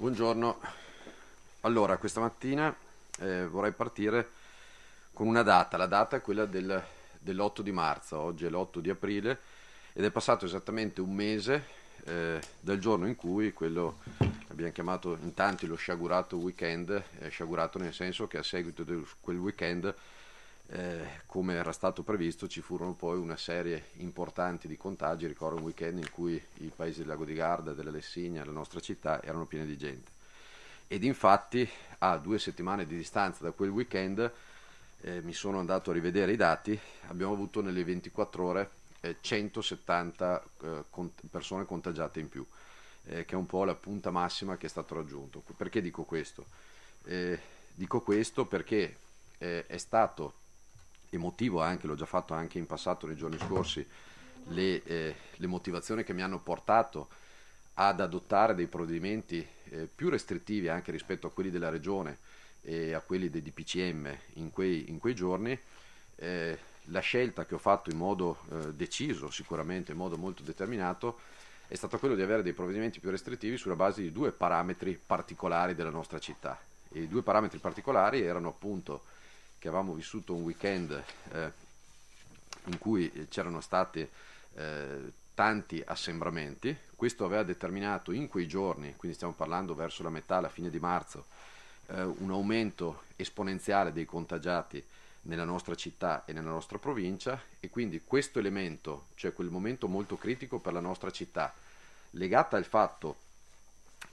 Buongiorno, allora questa mattina eh, vorrei partire con una data, la data è quella del, dell'8 di marzo, oggi è l'8 di aprile ed è passato esattamente un mese eh, dal giorno in cui quello abbiamo chiamato in tanti lo sciagurato weekend, eh, sciagurato nel senso che a seguito di quel weekend eh, come era stato previsto, ci furono poi una serie importante di contagi. Ricordo un weekend in cui i paesi del Lago di Garda, della Lessigna, la nostra città erano pieni di gente. Ed infatti, a due settimane di distanza da quel weekend, eh, mi sono andato a rivedere i dati. Abbiamo avuto nelle 24 ore eh, 170 eh, cont- persone contagiate in più, eh, che è un po' la punta massima che è stato raggiunto. Perché dico questo? Eh, dico questo perché è stato emotivo eh, anche, l'ho già fatto anche in passato nei giorni scorsi, le, eh, le motivazioni che mi hanno portato ad adottare dei provvedimenti eh, più restrittivi anche rispetto a quelli della regione e a quelli dei DPCM in quei, in quei giorni, eh, la scelta che ho fatto in modo eh, deciso, sicuramente in modo molto determinato, è stata quella di avere dei provvedimenti più restrittivi sulla base di due parametri particolari della nostra città. E I due parametri particolari erano appunto che avevamo vissuto un weekend eh, in cui c'erano stati eh, tanti assembramenti, questo aveva determinato in quei giorni, quindi stiamo parlando verso la metà, la fine di marzo, eh, un aumento esponenziale dei contagiati nella nostra città e nella nostra provincia e quindi questo elemento, cioè quel momento molto critico per la nostra città, legato al fatto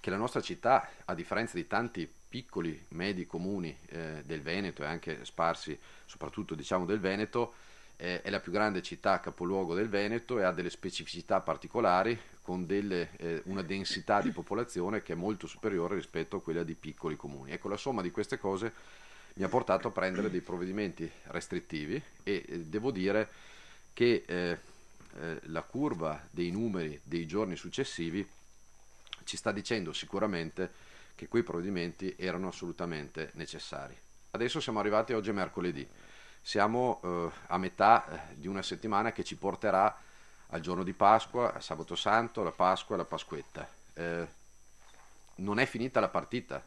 che la nostra città, a differenza di tanti piccoli, medi comuni eh, del Veneto e anche sparsi soprattutto diciamo del Veneto, eh, è la più grande città capoluogo del Veneto e ha delle specificità particolari con delle, eh, una densità di popolazione che è molto superiore rispetto a quella di piccoli comuni. Ecco, la somma di queste cose mi ha portato a prendere dei provvedimenti restrittivi e eh, devo dire che eh, eh, la curva dei numeri dei giorni successivi ci sta dicendo sicuramente che quei provvedimenti erano assolutamente necessari. Adesso siamo arrivati oggi mercoledì, siamo eh, a metà eh, di una settimana che ci porterà al giorno di Pasqua, a Sabato Santo, la Pasqua e alla Pasquetta. Eh, non è finita la partita,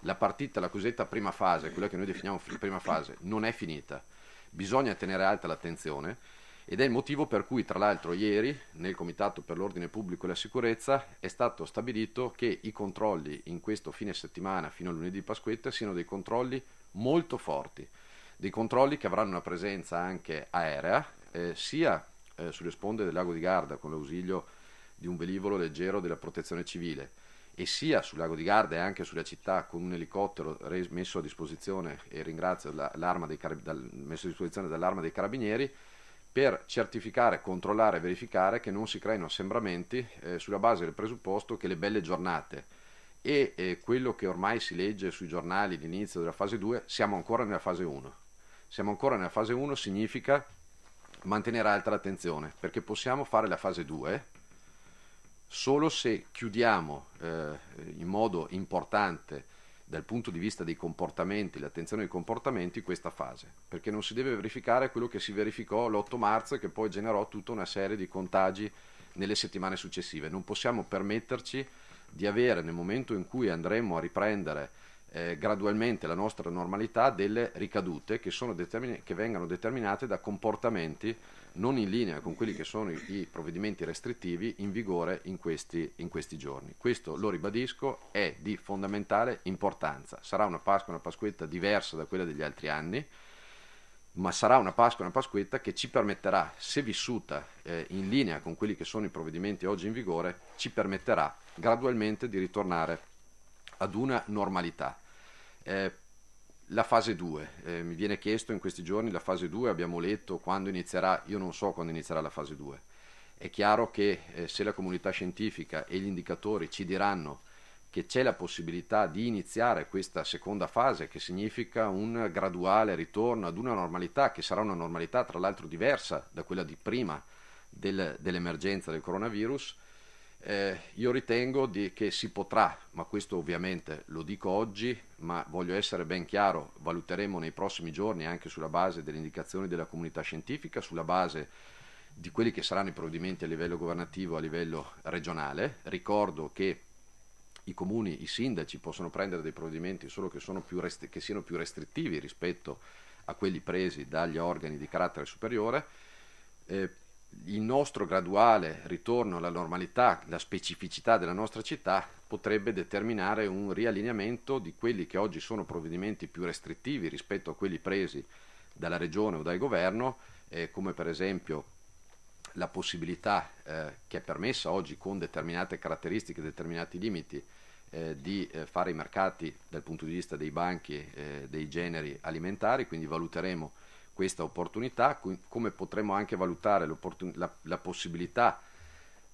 la partita, la cosiddetta prima fase, quella che noi definiamo prima fase, non è finita. Bisogna tenere alta l'attenzione ed è il motivo per cui tra l'altro ieri nel Comitato per l'Ordine Pubblico e la Sicurezza è stato stabilito che i controlli in questo fine settimana fino a lunedì Pasquetta siano dei controlli molto forti, dei controlli che avranno una presenza anche aerea eh, sia eh, sulle sponde del lago di Garda con l'ausilio di un velivolo leggero della protezione civile e sia sul lago di Garda e anche sulla città con un elicottero messo a disposizione e ringrazio l'arma dei, messo a disposizione dall'arma dei carabinieri per certificare, controllare e verificare che non si creino assembramenti eh, sulla base del presupposto che le belle giornate e eh, quello che ormai si legge sui giornali l'inizio della fase 2, siamo ancora nella fase 1. Siamo ancora nella fase 1 significa mantenere alta l'attenzione, perché possiamo fare la fase 2 solo se chiudiamo eh, in modo importante dal punto di vista dei comportamenti, l'attenzione ai comportamenti, questa fase, perché non si deve verificare quello che si verificò l'8 marzo che poi generò tutta una serie di contagi nelle settimane successive. Non possiamo permetterci di avere nel momento in cui andremo a riprendere eh, gradualmente la nostra normalità delle ricadute che, determin- che, vengano determinate da comportamenti non in linea con quelli che sono i, i provvedimenti restrittivi in vigore in questi, in questi, giorni. Questo, lo ribadisco, è di fondamentale importanza. Sarà una Pasqua, una Pasquetta diversa da quella degli altri anni, ma sarà una Pasqua, una Pasquetta che ci permetterà, se vissuta eh, in linea con quelli che sono i provvedimenti oggi in vigore, ci permetterà gradualmente di ritornare ad una normalità eh, la fase 2, eh, mi viene chiesto in questi giorni la fase 2, abbiamo letto quando inizierà, io non so quando inizierà la fase 2. È chiaro che eh, se la comunità scientifica e gli indicatori ci diranno che c'è la possibilità di iniziare questa seconda fase, che significa un graduale ritorno ad una normalità, che sarà una normalità tra l'altro diversa da quella di prima del, dell'emergenza del coronavirus, eh, io ritengo di, che si potrà, ma questo ovviamente lo dico oggi, ma voglio essere ben chiaro, valuteremo nei prossimi giorni anche sulla base delle indicazioni della comunità scientifica, sulla base di quelli che saranno i provvedimenti a livello governativo, a livello regionale. Ricordo che i comuni, i sindaci possono prendere dei provvedimenti solo che, rest- che siano più restrittivi rispetto a quelli presi dagli organi di carattere superiore. Eh, il nostro graduale ritorno alla normalità, la specificità della nostra città potrebbe determinare un riallineamento di quelli che oggi sono provvedimenti più restrittivi rispetto a quelli presi dalla regione o dal governo, eh, come per esempio la possibilità eh, che è permessa oggi con determinate caratteristiche, determinati limiti, eh, di eh, fare i mercati dal punto di vista dei banchi eh, dei generi alimentari, quindi valuteremo questa opportunità, come potremmo anche valutare la, la, possibilità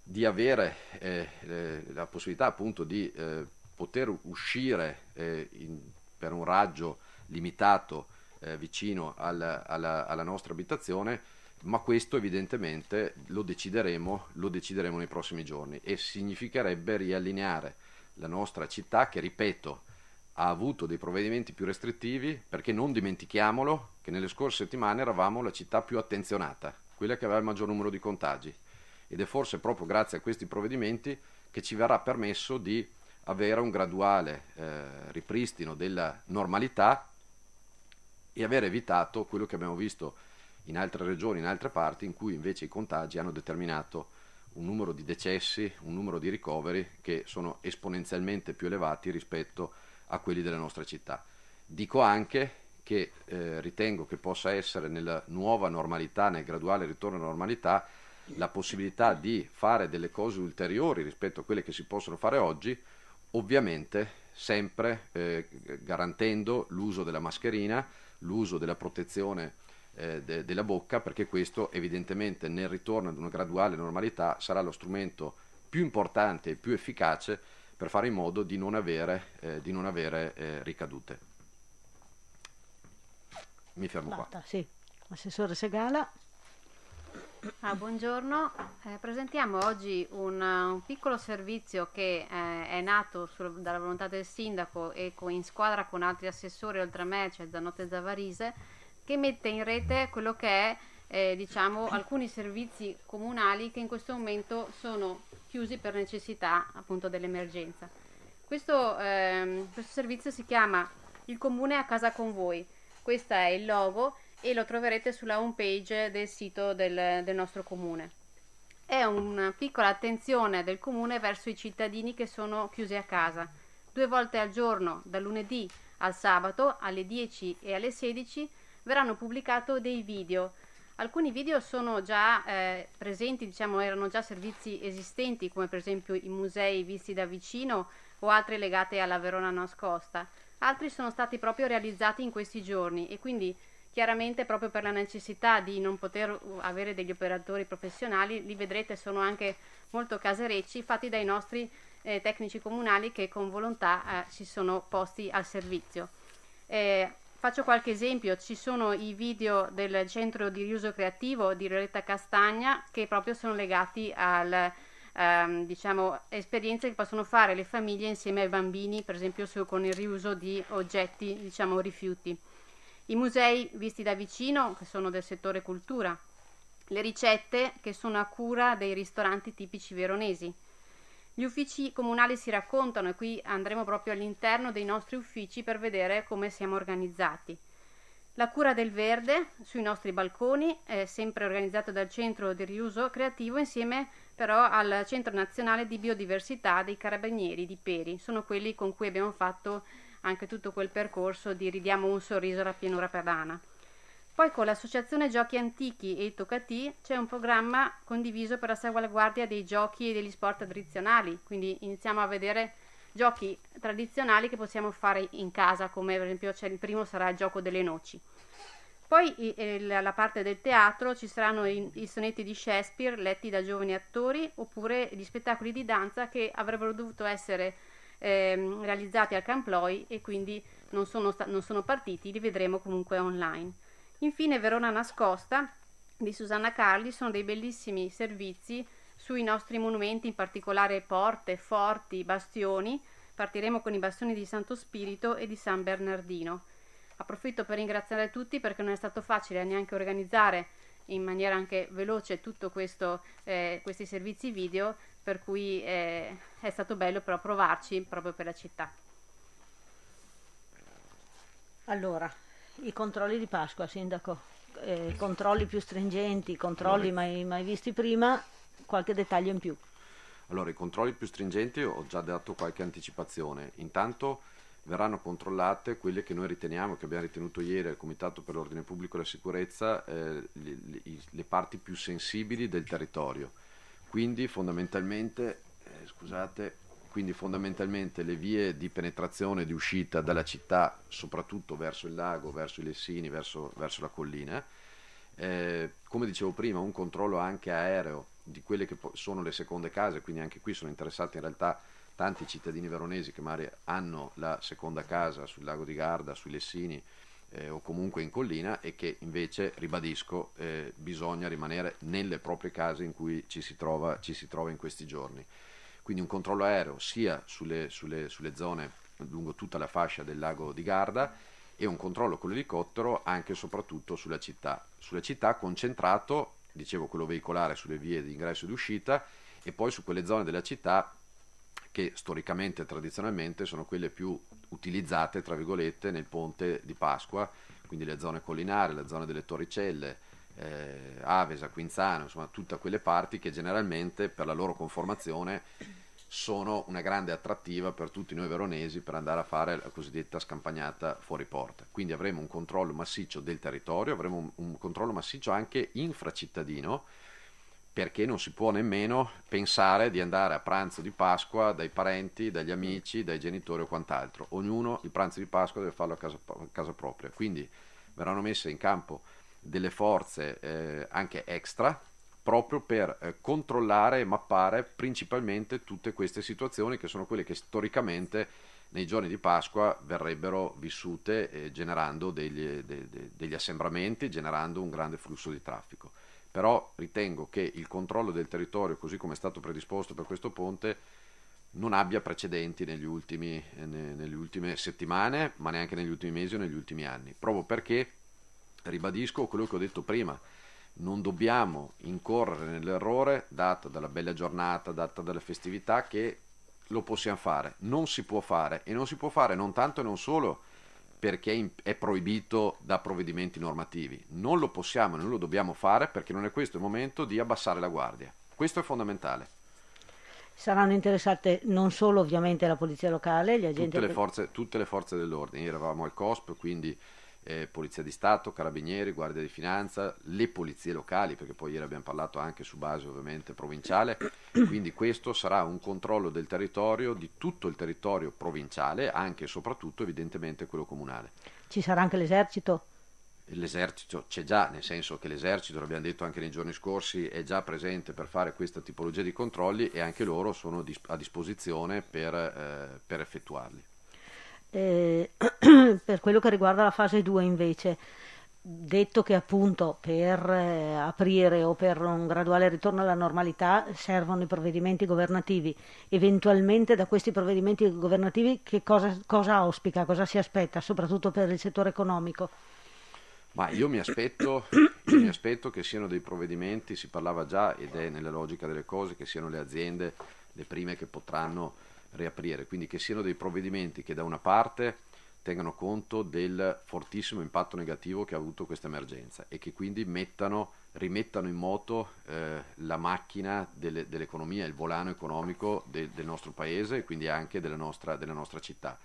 di avere eh, eh, la possibilità appunto di eh, poter uscire eh, in, per un raggio limitato eh, vicino al, alla, alla, nostra abitazione, ma questo evidentemente lo decideremo, lo decideremo nei prossimi giorni e significherebbe riallineare la nostra città che ripeto ha avuto dei provvedimenti più restrittivi perché non dimentichiamolo che nelle scorse settimane eravamo la città più attenzionata, quella che aveva il maggior numero di contagi ed è forse proprio grazie a questi provvedimenti che ci verrà permesso di avere un graduale eh, ripristino della normalità e aver evitato quello che abbiamo visto in altre regioni, in altre parti, in cui invece i contagi hanno determinato un numero di decessi, un numero di ricoveri che sono esponenzialmente più elevati rispetto a a quelli delle nostre città. Dico anche che eh, ritengo che possa essere nella nuova normalità, nel graduale ritorno alla normalità, la possibilità di fare delle cose ulteriori rispetto a quelle che si possono fare oggi, ovviamente sempre eh, garantendo l'uso della mascherina, l'uso della protezione eh, de- della bocca, perché questo evidentemente nel ritorno ad una graduale normalità sarà lo strumento più importante e più efficace per fare in modo di non avere, eh, di non avere eh, ricadute. Mi fermo Latta, qua. Sì. Assessore Segala. Ah, buongiorno, eh, presentiamo oggi un, eh, un, piccolo servizio che eh, è nato sul, dalla volontà del sindaco e co, in squadra con altri assessori oltre a me, cioè Zanotte Zavarise, che mette in rete quello che è eh, diciamo, alcuni servizi comunali che in questo momento sono chiusi per necessità appunto dell'emergenza. Questo, ehm, questo servizio si chiama Il Comune a casa con voi, questo è il logo e lo troverete sulla home page del sito del, del nostro comune è una piccola attenzione del comune verso i cittadini che sono chiusi a casa. Due volte al giorno, dal lunedì al sabato, alle 10 e alle 16, verranno pubblicati dei video Alcuni video sono già eh, presenti, diciamo erano già servizi esistenti come per esempio i musei visti da vicino o altri legati alla Verona nascosta. Altri sono stati proprio realizzati in questi giorni e quindi chiaramente proprio per la necessità di non poter avere degli operatori professionali, li vedrete sono anche molto caserecci, fatti dai nostri eh, tecnici comunali che con volontà eh, si sono posti al servizio. Eh, faccio qualche esempio, ci sono i video del centro di riuso creativo di Rioletta Castagna che proprio sono legati al, ehm, diciamo, esperienze che possono fare le famiglie insieme ai bambini, per esempio su, con il riuso di oggetti, diciamo, rifiuti. I musei visti da vicino, che sono del settore cultura, le ricette che sono a cura dei ristoranti tipici veronesi, gli uffici comunali si raccontano e qui andremo proprio all'interno dei nostri uffici per vedere come siamo organizzati. La cura del verde sui nostri balconi è sempre organizzata dal Centro di Riuso Creativo insieme però al Centro Nazionale di Biodiversità dei Carabinieri di Peri. Sono quelli con cui abbiamo fatto anche tutto quel percorso di ridiamo un sorriso alla pianura padana. Poi con l'Associazione Giochi Antichi e Toccati c'è un programma condiviso per la salvaguardia dei giochi e degli sport tradizionali, quindi iniziamo a vedere giochi tradizionali che possiamo fare in casa, come per esempio cioè, il primo sarà il gioco delle noci. Poi eh, la parte del teatro ci saranno i, sonetti di Shakespeare letti da giovani attori oppure gli spettacoli di danza che avrebbero dovuto essere eh, realizzati al Camploi e quindi non sono, non sono partiti, li vedremo comunque online. Infine Verona Nascosta di Susanna Carli sono dei bellissimi servizi sui nostri monumenti, in particolare porte, forti, bastioni. Partiremo con i bastioni di Santo Spirito e di San Bernardino. Approfitto per ringraziare tutti perché non è stato facile neanche organizzare in maniera anche veloce tutti eh, questi servizi video, per cui eh, è stato bello però provarci proprio per la città. Allora, i controlli di Pasqua, Sindaco, eh, controlli più stringenti, controlli mai, mai visti prima, qualche dettaglio in più. Allora, i controlli più stringenti ho già dato qualche anticipazione. Intanto verranno controllate quelle che noi riteniamo, che abbiamo ritenuto ieri al Comitato per l'Ordine Pubblico e la Sicurezza, eh, le, le, parti più sensibili del territorio. Quindi fondamentalmente, eh, scusate, quindi fondamentalmente le vie di penetrazione e di uscita dalla città, soprattutto verso il lago, verso i lessini, verso, verso la collina. Eh, come dicevo prima, un controllo anche aereo di quelle che sono le seconde case, quindi anche qui sono interessati in realtà tanti cittadini veronesi che magari hanno la seconda casa sul lago di Garda, sui Lessini eh, o comunque in collina e che invece, ribadisco, eh, bisogna rimanere nelle proprie case in cui ci si trova, ci si trova in questi giorni quindi un controllo aereo sia sulle, sulle, sulle zone lungo tutta la fascia del lago di Garda e un controllo con l'elicottero anche e soprattutto sulla città. Sulla città concentrato, dicevo quello veicolare sulle vie di ingresso ed uscita e poi su quelle zone della città che storicamente e tradizionalmente sono quelle più utilizzate, tra virgolette, nel ponte di Pasqua, quindi le zone collinari, la zona delle torricelle, eh, Avesa, Quinzano, insomma tutte quelle parti che generalmente per la loro conformazione sono una grande attrattiva per tutti noi veronesi per andare a fare la cosiddetta scampagnata fuori porta. Quindi avremo un controllo massiccio del territorio, avremo un, un controllo massiccio anche infracittadino perché non si può nemmeno pensare di andare a pranzo di Pasqua dai parenti, dagli amici, dai genitori o quant'altro. Ognuno il pranzo di Pasqua deve farlo a casa, a casa propria. Quindi verranno messe in campo delle forze eh, anche extra proprio per eh, controllare e mappare principalmente tutte queste situazioni che sono quelle che storicamente nei giorni di Pasqua verrebbero vissute eh, generando degli, de, de, degli assembramenti, generando un grande flusso di traffico. Però ritengo che il controllo del territorio, così come è stato predisposto per questo ponte, non abbia precedenti negli ultimi, eh, ne, nelle ultime settimane, ma neanche negli ultimi mesi o negli ultimi anni, proprio perché ribadisco quello che ho detto prima, non dobbiamo incorrere nell'errore dato dalla bella giornata, data dalle festività, che lo possiamo fare, non si può fare e non si può fare non tanto e non solo perché è proibito da provvedimenti normativi, non lo possiamo e non lo dobbiamo fare perché non è questo il momento di abbassare la guardia, questo è fondamentale. Saranno interessate non solo ovviamente la polizia locale, gli agenti... Tutte le forze, tutte le forze dell'ordine, eravamo al COSP, quindi eh, Polizia di Stato, Carabinieri, Guardia di Finanza, le polizie locali, perché poi ieri abbiamo parlato anche su base ovviamente provinciale, quindi questo sarà un controllo del territorio, di tutto il territorio provinciale, anche e soprattutto evidentemente quello comunale. Ci sarà anche l'esercito? L'esercito c'è già, nel senso che l'esercito, l'abbiamo detto anche nei giorni scorsi, è già presente per fare questa tipologia di controlli e anche loro sono a disposizione per, eh, per effettuarli. Eh, per quello che riguarda la fase 2 invece, detto che appunto per eh, aprire o per un graduale ritorno alla normalità servono i provvedimenti governativi, eventualmente da questi provvedimenti governativi che cosa, cosa auspica, cosa si aspetta, soprattutto per il settore economico? Ma io mi, aspetto, io mi aspetto che siano dei provvedimenti, si parlava già ed è nella logica delle cose, che siano le aziende le prime che potranno riaprire, quindi che siano dei provvedimenti che da una parte tengano conto del fortissimo impatto negativo che ha avuto questa emergenza e che quindi mettano, rimettano in moto eh, la macchina delle, dell'economia, il volano economico de, del nostro paese e quindi anche della nostra, della nostra città.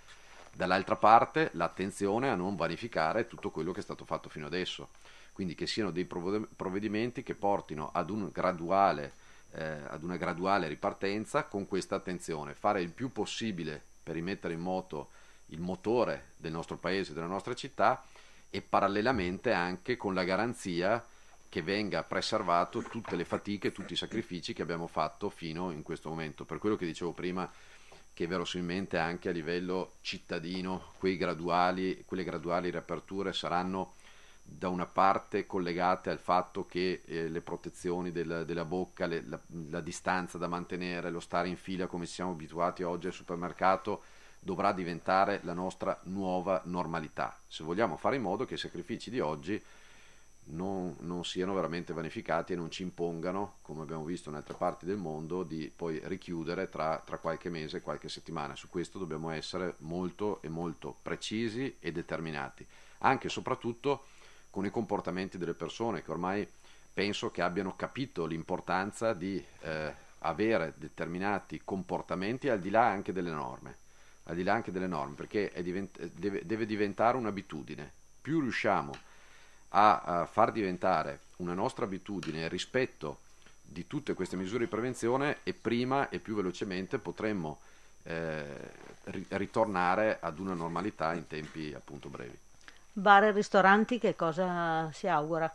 Dall'altra parte l'attenzione a non vanificare tutto quello che è stato fatto fino adesso, quindi che siano dei provvedimenti che portino ad un graduale eh, ad una graduale ripartenza con questa attenzione, fare il più possibile per rimettere in moto il motore del nostro paese, della nostra città e parallelamente anche con la garanzia che venga preservato tutte le fatiche, tutti i sacrifici che abbiamo fatto fino in questo momento. Per quello che dicevo prima, che verosimilmente anche a livello cittadino graduali, quelle graduali riaperture saranno da una parte collegate al fatto che eh, le protezioni del, della bocca, le, la, la, distanza da mantenere, lo stare in fila come siamo abituati oggi al supermercato, dovrà diventare la nostra nuova normalità. Se vogliamo fare in modo che i sacrifici di oggi non, non siano veramente vanificati e non ci impongano, come abbiamo visto in altre parti del mondo, di poi richiudere tra, tra qualche mese qualche settimana. Su questo dobbiamo essere molto e molto precisi e determinati. Anche e soprattutto con i comportamenti delle persone che ormai penso che abbiano capito l'importanza di eh, avere determinati comportamenti al di là anche delle norme, al di là anche delle norme, perché divent- eh, deve, deve, diventare un'abitudine. Più riusciamo a, a far diventare una nostra abitudine il rispetto di tutte queste misure di prevenzione e prima e più velocemente potremmo eh, ritornare ad una normalità in tempi appunto brevi. Bar e ristoranti che cosa si augura?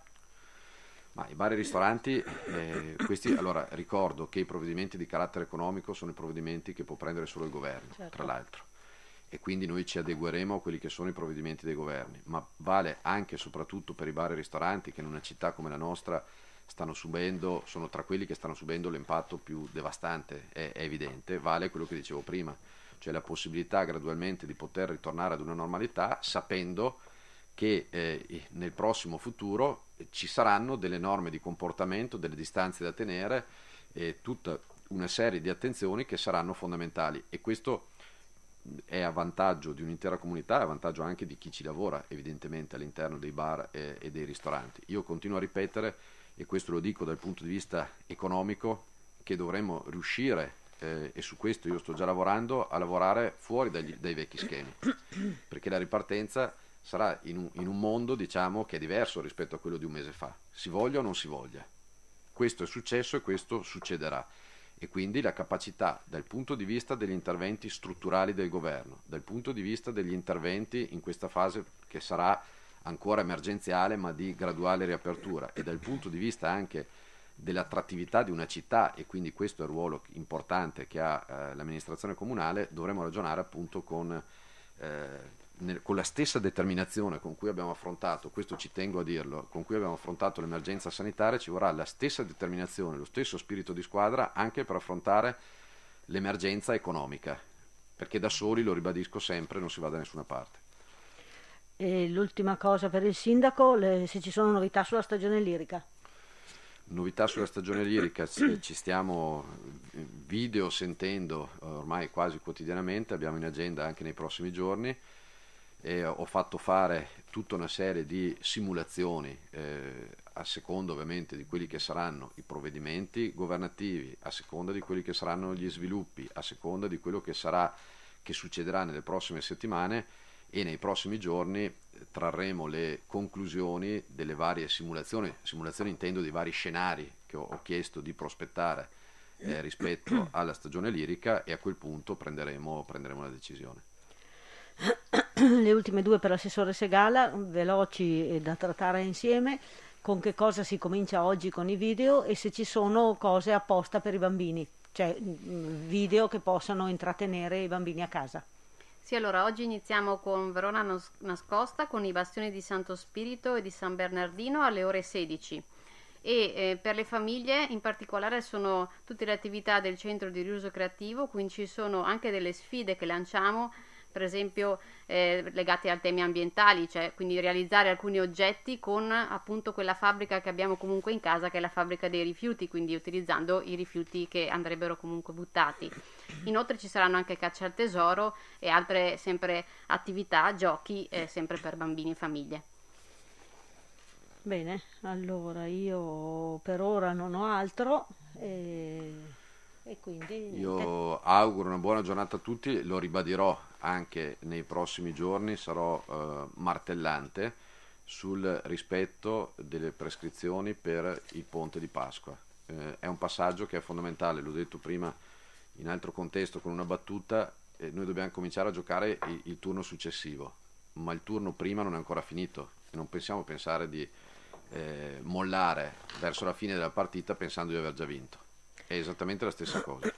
Ma I bar e i ristoranti, eh, questi, allora ricordo che i provvedimenti di carattere economico sono i provvedimenti che può prendere solo il governo, certo. tra l'altro, e quindi noi ci adegueremo a quelli che sono i provvedimenti dei governi, ma vale anche e soprattutto per i bar e i ristoranti che in una città come la nostra stanno subendo, sono tra quelli che stanno subendo l'impatto più devastante, è, è evidente, vale quello che dicevo prima, cioè la possibilità gradualmente di poter ritornare ad una normalità sapendo che che eh, nel prossimo futuro eh, ci saranno delle norme di comportamento, delle distanze da tenere e tutta una serie di attenzioni che saranno fondamentali e questo è a vantaggio di un'intera comunità, è a vantaggio anche di chi ci lavora evidentemente all'interno dei bar e, e dei ristoranti. Io continuo a ripetere, e questo lo dico dal punto di vista economico, che dovremmo riuscire eh, e su questo io sto già lavorando, a lavorare fuori dagli, dai vecchi schemi, perché la ripartenza sarà in un, in un mondo diciamo, che è diverso rispetto a quello di un mese fa, si voglia o non si voglia. Questo è successo e questo succederà. E quindi la capacità dal punto di vista degli interventi strutturali del governo, dal punto di vista degli interventi in questa fase che sarà ancora emergenziale ma di graduale riapertura e dal punto di vista anche dell'attrattività di una città e quindi questo è il ruolo importante che ha eh, l'amministrazione comunale, dovremo ragionare appunto con eh, nel, con la stessa determinazione con cui abbiamo affrontato, questo ci tengo a dirlo, con cui abbiamo affrontato l'emergenza sanitaria, ci vorrà la stessa determinazione, lo stesso spirito di squadra anche per affrontare l'emergenza economica, perché da soli, lo ribadisco sempre, non si va da nessuna parte. E l'ultima cosa per il sindaco, le, se ci sono novità sulla stagione lirica. Novità sulla stagione lirica, ci stiamo video sentendo eh, ormai quasi quotidianamente, abbiamo in agenda anche nei prossimi giorni e ho fatto fare tutta una serie di simulazioni eh, a seconda ovviamente di quelli che saranno i provvedimenti governativi, a seconda di quelli che saranno gli sviluppi, a seconda di quello che, sarà, che succederà nelle prossime settimane e nei prossimi giorni eh, trarremo le conclusioni delle varie simulazioni, simulazioni intendo dei vari scenari che ho, chiesto di prospettare eh, rispetto alla stagione lirica e a quel punto prenderemo, prenderemo la decisione. le ultime due per l'assessore Segala, veloci e da trattare insieme, con che cosa si comincia oggi con i video e se ci sono cose apposta per i bambini, cioè mm, video che possano intrattenere i bambini a casa. Sì, allora oggi iniziamo con Verona Nascosta con i bastioni di Santo Spirito e di San Bernardino alle ore 16 e eh, per le famiglie in particolare sono tutte le attività del centro di riuso creativo, quindi ci sono anche delle sfide che lanciamo per esempio eh, legati a temi ambientali, cioè quindi realizzare alcuni oggetti con appunto quella fabbrica che abbiamo comunque in casa che è la fabbrica dei rifiuti, quindi utilizzando i rifiuti che andrebbero comunque buttati. Inoltre ci saranno anche caccia al tesoro e altre sempre attività, giochi eh, sempre per bambini e famiglie. Bene, allora io per ora non ho altro. E e quindi niente. Io auguro una buona giornata a tutti, lo ribadirò anche nei prossimi giorni, sarò eh, martellante sul rispetto delle prescrizioni per il ponte di Pasqua. Eh, è un passaggio che è fondamentale, l'ho detto prima in altro contesto con una battuta, eh, noi dobbiamo cominciare a giocare il, il turno successivo, ma il turno prima non è ancora finito e non possiamo pensare di eh, mollare verso la fine della partita pensando di aver già vinto. È esattamente la stessa cosa.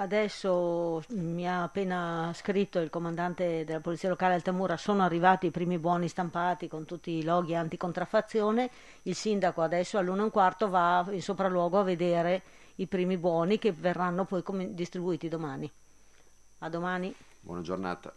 Adesso mi ha appena scritto il comandante della Polizia Locale Altamura, sono arrivati i primi buoni stampati con tutti i loghi anticontraffazione, il sindaco adesso e un quarto va in sopralluogo a vedere i primi buoni che verranno poi distribuiti domani. A domani. Buona giornata.